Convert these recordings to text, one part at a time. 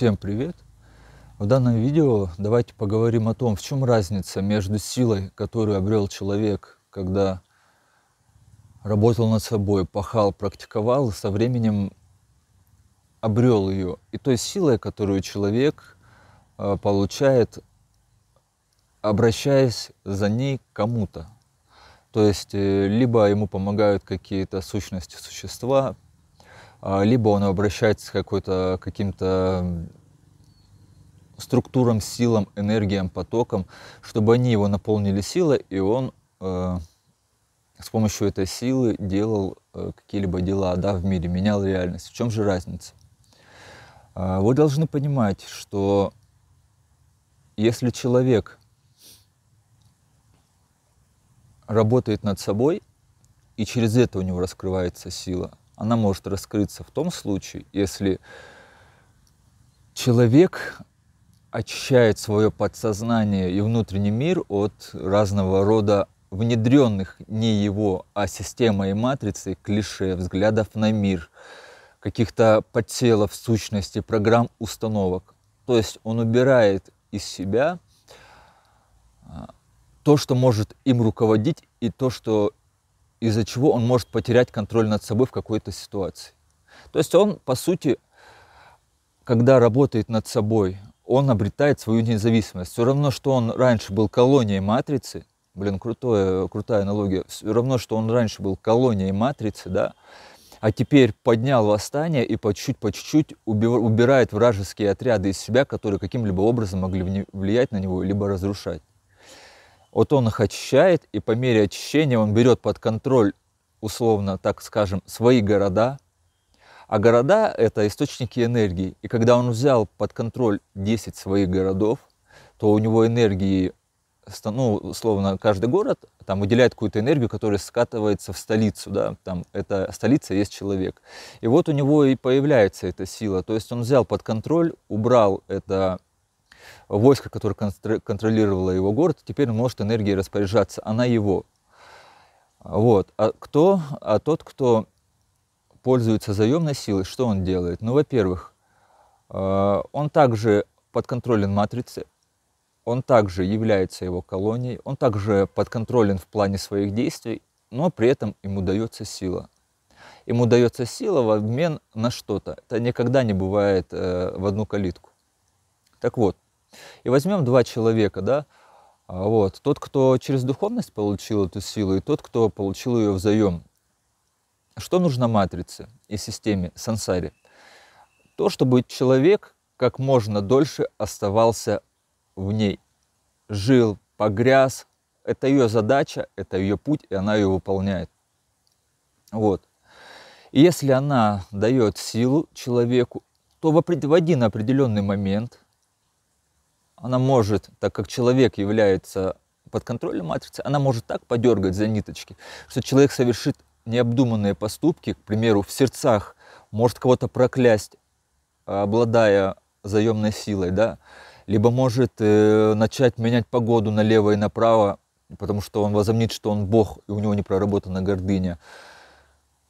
Всем привет! В данном видео давайте поговорим о том, в чем разница между силой, которую обрел человек, когда работал над собой, пахал, практиковал, со временем обрел ее, и той силой, которую человек э, получает, обращаясь за ней к кому-то. То есть э, либо ему помогают какие-то сущности существа, а, либо он обращается к каким-то структурам, силам, энергиям, потокам, чтобы они его наполнили силой, и он э, с помощью этой силы делал э, какие-либо дела да, в мире, менял реальность. В чем же разница? Э, вы должны понимать, что если человек работает над собой, и через это у него раскрывается сила – она может раскрыться в том случае, если человек очищает свое подсознание и внутренний мир от разного рода внедренных не его, а системой и матрицей клише, взглядов на мир, каких-то подселов сущности, программ, установок. То есть он убирает из себя а, то, что может им руководить, и то, что из-за чего он может потерять контроль над собой в какой-то ситуации. То есть он, по сути, когда работает над собой, он обретает свою независимость. Все равно, что он раньше был колонией матрицы, блин, крутое, крутая аналогия, все равно, что он раньше был колонией матрицы, да, а теперь поднял восстание и по чуть-чуть, по чуть-чуть убирает вражеские отряды из себя, которые каким-либо образом могли влиять на него, либо разрушать вот он их очищает, и по мере очищения он берет под контроль, условно, так скажем, свои города, а города – это источники энергии. И когда он взял под контроль 10 своих городов, то у него энергии, ну, условно, каждый город там выделяет какую-то энергию, которая скатывается в столицу, да, там это столица есть человек. И вот у него и появляется эта сила, то есть он взял под контроль, убрал это Войско, которое контролировало его город, теперь может энергией распоряжаться, она его. Вот. А, кто, а тот, кто пользуется заемной силой, что он делает? Ну, во-первых, э, он также подконтролен матрице, он также является его колонией, он также подконтролен в плане своих действий, но при этом ему дается сила. Ему дается сила в обмен на что-то. Это никогда не бывает э, в одну калитку. Так вот, и возьмем два человека, да, а, вот, тот, кто через духовность получил эту силу, и тот, кто получил ее взаем. Что нужно матрице и системе сансаре? То, чтобы человек как можно дольше оставался в ней, жил, погряз. Это ее задача, это ее путь, и она ее выполняет. Вот. И если она дает силу человеку, то в один определенный момент – она может, так как человек является под контролем матрицы, она может так подергать за ниточки, что человек совершит необдуманные поступки, к примеру, в сердцах, может кого-то проклясть, э, обладая заемной силой, да, либо может э, начать менять погоду налево и направо, потому что он возомнит, что он Бог, и у него не проработана гордыня.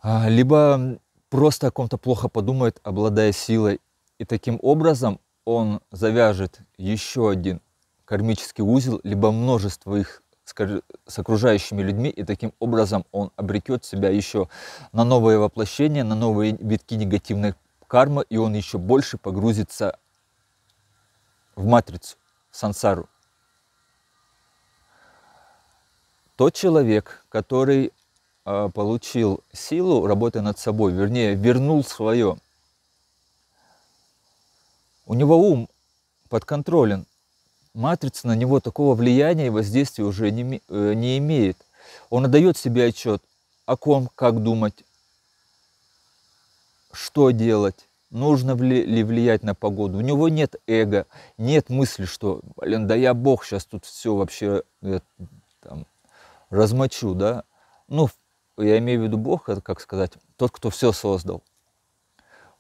А, либо просто о ком-то плохо подумает, обладая силой. И таким образом он завяжет еще один кармический узел, либо множество их с окружающими людьми, и таким образом он обрекет себя еще на новое воплощение, на новые витки негативной кармы, и он еще больше погрузится в матрицу, в сансару. Тот человек, который э, получил силу, работы над собой, вернее, вернул свое у него ум подконтролен. Матрица на него такого влияния и воздействия уже не, э, не имеет. Он отдает себе отчет о ком, как думать, что делать, нужно ли влиять на погоду. У него нет эго, нет мысли, что, блин, да я бог, сейчас тут все вообще я, э, там, размочу, да. Ну, я имею в виду бог, это как сказать, тот, кто все создал.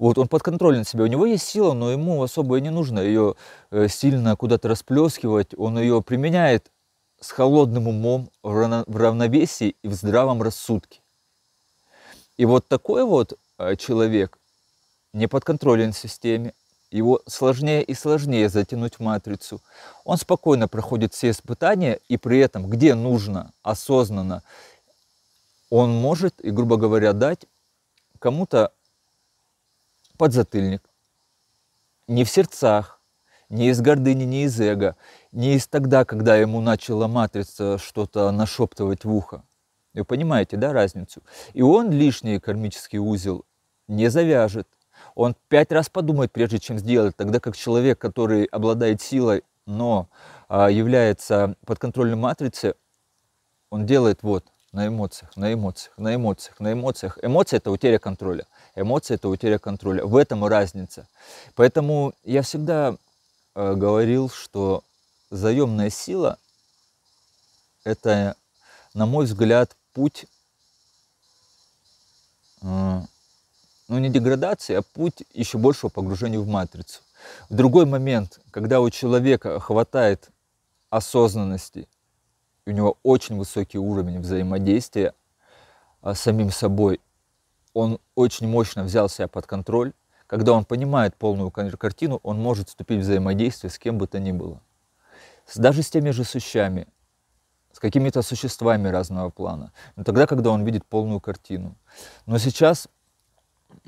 Вот, он подконтролен себе. У него есть сила, но ему особо и не нужно ее э, сильно куда-то расплескивать. Он ее применяет с холодным умом, в равновесии и в здравом рассудке. И вот такой вот э, человек не подконтролен системе, его сложнее и сложнее затянуть в матрицу. Он спокойно проходит все испытания, и при этом, где нужно, осознанно, он может, и, грубо говоря, дать кому-то под затыльник, Не в сердцах, не из гордыни, не из эго, не из тогда, когда ему начала матрица что-то нашептывать в ухо. Вы понимаете, да, разницу? И он лишний кармический узел не завяжет. Он пять раз подумает, прежде чем сделать, тогда как человек, который обладает силой, но а, является подконтрольным матрице, он делает вот – на эмоциях, на эмоциях, на эмоциях, на эмоциях. Эмоции – это утеря контроля. Эмоции – это утеря контроля. В этом и разница. Поэтому я всегда э, говорил, что заемная сила – это, на мой взгляд, путь, э, ну не деградации, а путь еще большего погружения в матрицу. В другой момент, когда у человека хватает осознанности – у него очень высокий уровень взаимодействия а, с самим собой. Он очень мощно взял себя под контроль. Когда он понимает полную картину, он может вступить в взаимодействие с кем бы то ни было. Даже с теми же сущами, с какими-то существами разного плана. Но тогда, когда он видит полную картину. Но сейчас,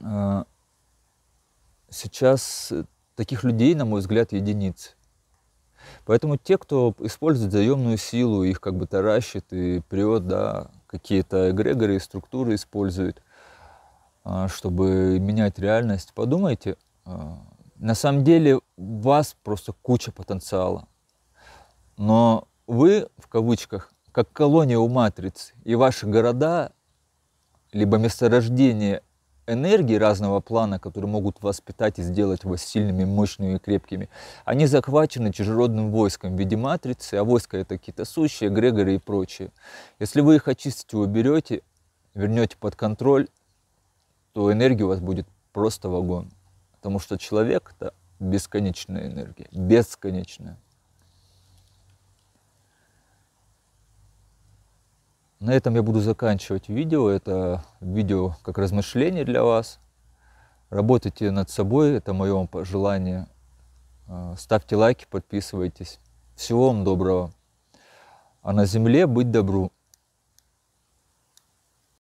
а, сейчас таких людей, на мой взгляд, единицы. Поэтому те, кто использует заемную силу, их как бы таращит и прет, да, какие-то эгрегоры и структуры используют, а, чтобы менять реальность, подумайте, а, на самом деле у вас просто куча потенциала. Но вы, в кавычках, как колония у матриц, и ваши города, либо месторождение энергии разного плана, которые могут вас питать и сделать вас сильными, мощными и крепкими, они захвачены чужеродным войском в виде матрицы, а войска это какие-то сущие, эгрегоры и прочее. Если вы их очистите, уберете, вернете под контроль, то энергия у вас будет просто вагон. Потому что человек – это бесконечная энергия, бесконечная. На этом я буду заканчивать видео. Это видео как размышление для вас. Работайте над собой, это мое вам пожелание. А, ставьте лайки, подписывайтесь. Всего вам доброго. А на земле быть добру.